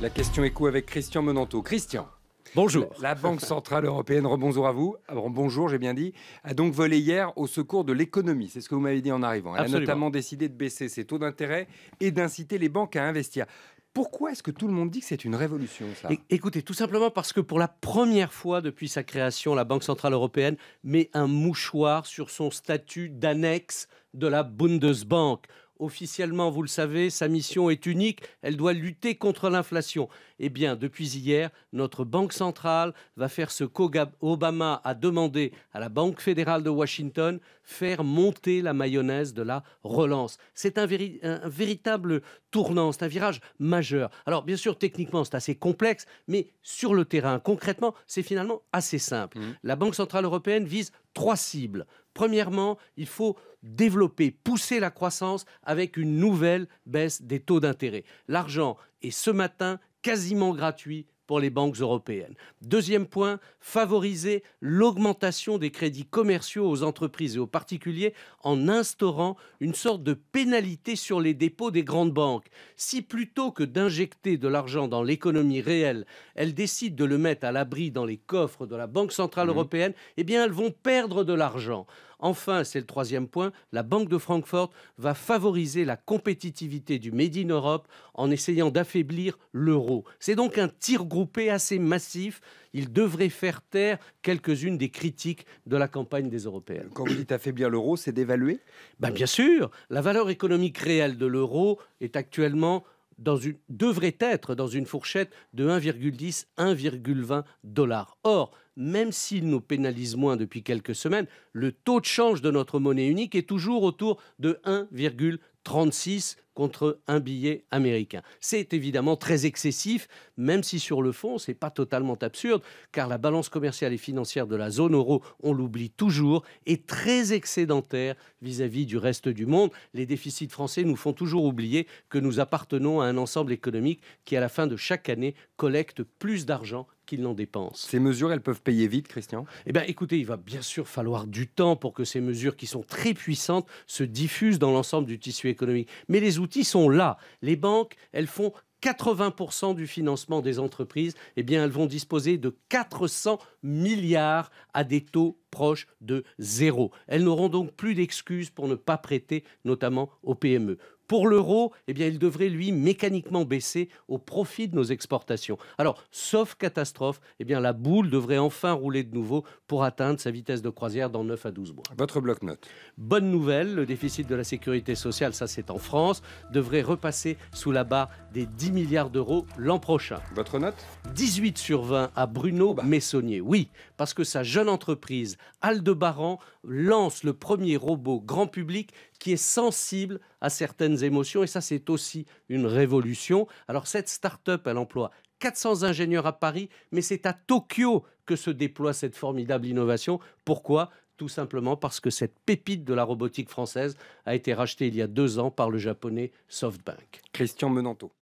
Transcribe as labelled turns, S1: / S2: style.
S1: La question écho avec Christian Monanto Christian. Bonjour. La Banque Centrale Européenne, rebonjour à vous. Ah, bonjour, j'ai bien dit. A donc volé hier au secours de l'économie. C'est ce que vous m'avez dit en arrivant. Elle a notamment décidé de baisser ses taux d'intérêt et d'inciter les banques à investir. Pourquoi est-ce que tout le monde dit que c'est une révolution Écoutez, tout simplement parce que pour la première fois depuis sa création, la Banque Centrale Européenne met un mouchoir sur son statut d'annexe de la Bundesbank. Officiellement, vous le savez, sa mission est unique, elle doit lutter contre l'inflation. Eh bien, depuis hier, notre Banque centrale va faire ce qu'Obama a demandé à la Banque fédérale de Washington, faire monter la mayonnaise de la relance. C'est un, véritable tournant, c'est un virage majeur. Alors, bien sûr, techniquement, c'est assez complexe, mais sur le terrain, concrètement, c'est finalement assez simple. Mmh. La Banque centrale européenne vise trois cibles. Premièrement, il faut développer, pousser la croissance avec une nouvelle baisse des taux d'intérêt. L'argent est ce matin quasiment gratuit pour les banques européennes. Deuxième point, favoriser l'augmentation des crédits commerciaux aux entreprises et aux particuliers en instaurant une sorte de pénalité sur les dépôts des grandes banques. Si plutôt que d'injecter de l'argent dans l'économie réelle, elles décident de le mettre à l'abri dans les coffres de la Banque Centrale mmh. Européenne, eh bien elles vont perdre de l'argent. Enfin, c'est le troisième point, la Banque de Francfort va favoriser la compétitivité du Made in Europe en essayant d'affaiblir l'euro. C'est donc un tir groupé assez massif. Il devrait faire taire quelques-unes des critiques de la campagne des européennes Quand vous dites affaiblir l'euro, c'est dévaluer bah, Bien sûr, la valeur économique réelle de l'euro est actuellement devrait être dans une fourchette de 1,10-1,20 dollars. Or, même s'il nous pénalise moins depuis quelques semaines, le taux de change de notre monnaie unique est toujours autour de 1,36 contre un billet américain. C'est évidemment très excessif, même si sur le fond, c'est pas totalement absurde, car la balance commerciale et financière de la zone euro, on l'oublie toujours, est très excédentaire vis-à-vis du reste du monde. Les déficits français nous font toujours oublier que nous appartenons à un ensemble économique qui, à la fin de chaque année, collecte plus d'argent qu'il n'en dépense. Ces mesures, elles peuvent payer vite, Christian Eh bien, écoutez, il va bien sûr falloir du temps pour que ces mesures qui sont très puissantes se diffusent dans l'ensemble du tissu économique. Mais les outils sont là. Les banques, elles font 80% du financement des entreprises, eh bien, elles vont disposer de 400 milliards à des taux proches de zéro. Elles n'auront donc plus d'excuses pour ne pas prêter, notamment aux PME. Pour l'euro, eh bien, il devrait, lui, mécaniquement baisser au profit de nos exportations. Alors, sauf catastrophe, eh bien, la boule devrait enfin rouler de nouveau pour atteindre sa vitesse de croisière dans 9 à 12 mois. Votre bloc note Bonne nouvelle, le déficit de la sécurité sociale, ça c'est en France, devrait repasser sous la barre des 10 milliards d'euros l'an prochain. Votre note 18 sur 20 à Bruno bah. Messonnier. Oui, parce que sa jeune entreprise, Aldebaran, lance le premier robot grand public qui est sensible à certaines émotions, et ça c'est aussi une révolution. Alors cette start-up, elle emploie 400 ingénieurs à Paris, mais c'est à Tokyo que se déploie cette formidable innovation. Pourquoi tout simplement parce que cette pépite de la robotique française a été rachetée il y a deux ans par le japonais SoftBank. Christian Menanto.